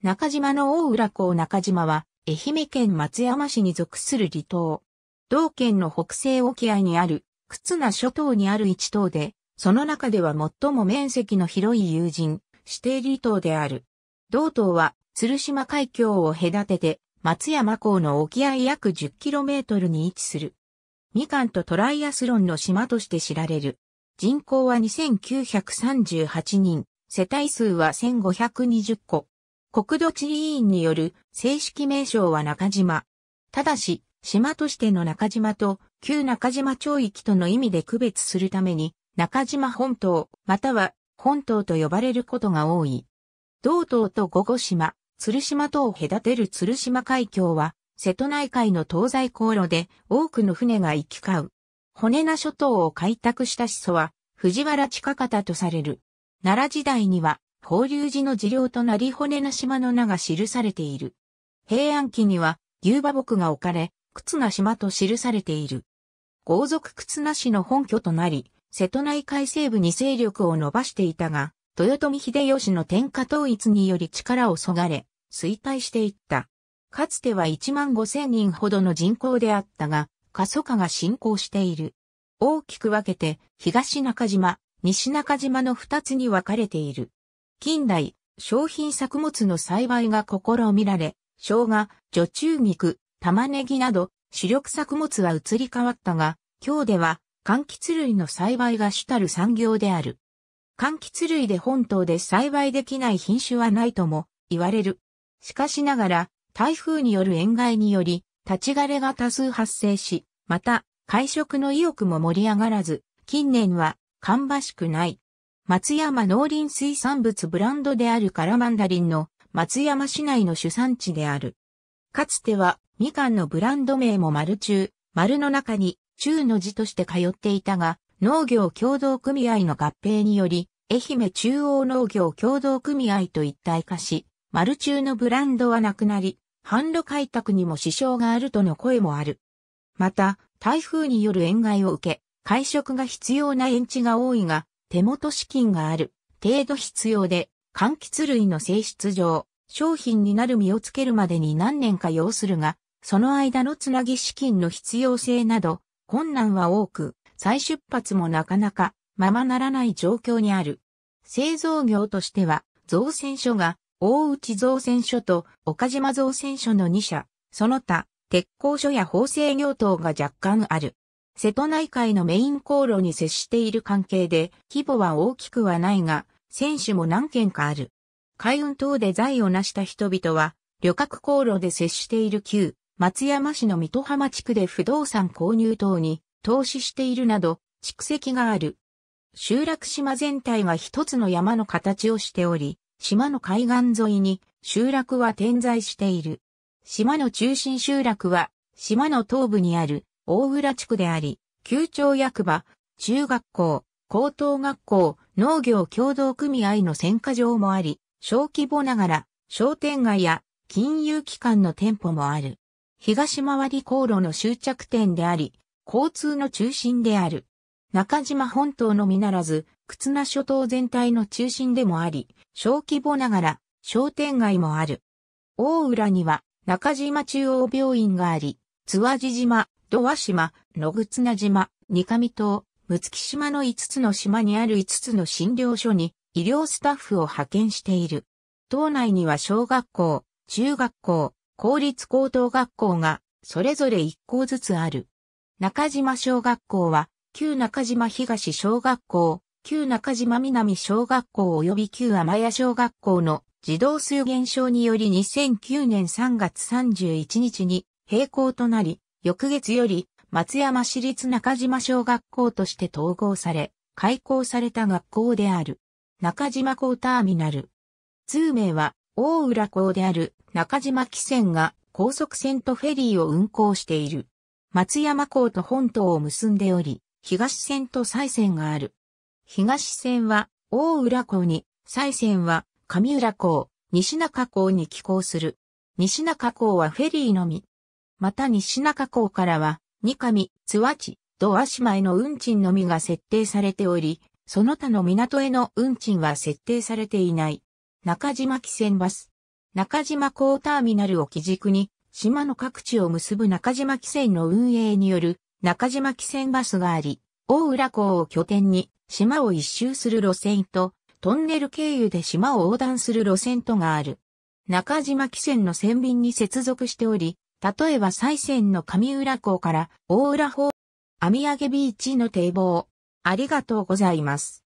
中島の大浦港中島は、愛媛県松山市に属する離島。同県の北西沖合にある、忽那諸島にある一島で、その中では最も面積の広い友人、指定離島である。同島は、鶴島海峡を隔てて、松山港の沖合約 10km に位置する。みかんとトライアスロンの島として知られる。人口は2938人、世帯数は1520個。国土地理院による正式名称は中島。ただし、島としての中島と旧中島町域との意味で区別するために、中島本島、または本島と呼ばれることが多い。道島と五後島、鶴島とを隔てる鶴島海峡は、瀬戸内海の東西航路で多くの船が行き交う。骨名諸島を開拓した始祖は、藤原近方とされる。奈良時代には、法隆寺の寺領となり骨な島の名が記されている。平安期には牛馬木が置かれ、靴な島と記されている。豪族靴なしの本拠となり、瀬戸内海西部に勢力を伸ばしていたが、豊臣秀吉の天下統一により力をそがれ、衰退していった。かつては1万5千人ほどの人口であったが、過疎化が進行している。大きく分けて、東中島、西中島の二つに分かれている。近代、商品作物の栽培が試みられ、生姜、女中菊、玉ねぎなど主力作物は移り変わったが、今日では柑橘類の栽培が主たる産業である。柑橘類で本島で栽培できない品種はないとも言われる。しかしながら、台風による塩害により、立ち枯れが多数発生し、また、会食の意欲も盛り上がらず、近年は、芳しくない。松山農林水産物ブランドであるカラマンダリンの松山市内の主産地である。かつてはみかんのブランド名も丸中、丸の中に中の字として通っていたが、農業協同組合の合併により、愛媛中央農業協同組合と一体化し、丸中のブランドはなくなり、販路開拓にも支障があるとの声もある。また、台風による塩害を受け、会食が必要な園地が多いが、手元資金がある程度必要で、柑橘類の性質上、商品になる実をつけるまでに何年か要するが、その間のつなぎ資金の必要性など、困難は多く、再出発もなかなか、ままならない状況にある。製造業としては、造船所が、大内造船所と岡島造船所の2社、その他、鉄工所や縫製業等が若干ある。瀬戸内海のメイン航路に接している関係で、規模は大きくはないが、選手も何件かある。海運等で財を成した人々は、旅客航路で接している旧、松山市の水戸浜地区で不動産購入等に投資しているなど、蓄積がある。集落島全体が一つの山の形をしており、島の海岸沿いに集落は点在している。島の中心集落は、島の東部にある大浦地区であり、旧町役場、中学校、高等学校、農業協同組合の選果場もあり、小規模ながら商店街や金融機関の店舗もある。東回り航路の終着点であり、交通の中心である。中島本島のみならず、忽那諸島全体の中心でもあり、小規模ながら商店街もある。大浦には中島中央病院があり、津和地島、土和島、野口名島、三上島、六月島の5つの島にある5つの診療所に医療スタッフを派遣している。島内には小学校、中学校、公立高等学校がそれぞれ1校ずつある。中島小学校は旧中島東小学校、旧中島南小学校及び旧天谷小学校の児童数減少により2009年3月31日に並行となり、翌月より松山市立中島小学校として統合され、開校された学校である。中島港ターミナル。通名は大浦港である中島汽船が高速船とフェリーを運航している。松山港と本島を結んでおり、東線と西線がある。東線は大浦港に、西線は上浦港、西中港に寄港する。西中港はフェリーのみ、また西中港からは、二上、津和地、土和島への運賃のみが設定されており、その他の港への運賃は設定されていない。中島汽船バス。中島港ターミナルを基軸に、島の各地を結ぶ中島汽船の運営による中島汽船バスがあり、大浦港を拠点に島を一周する路線と、トンネル経由で島を横断する路線とがある。中島汽船の船便に接続しており、例えば西線の上浦港から大浦方、網上ビーチの堤防。ありがとうございます。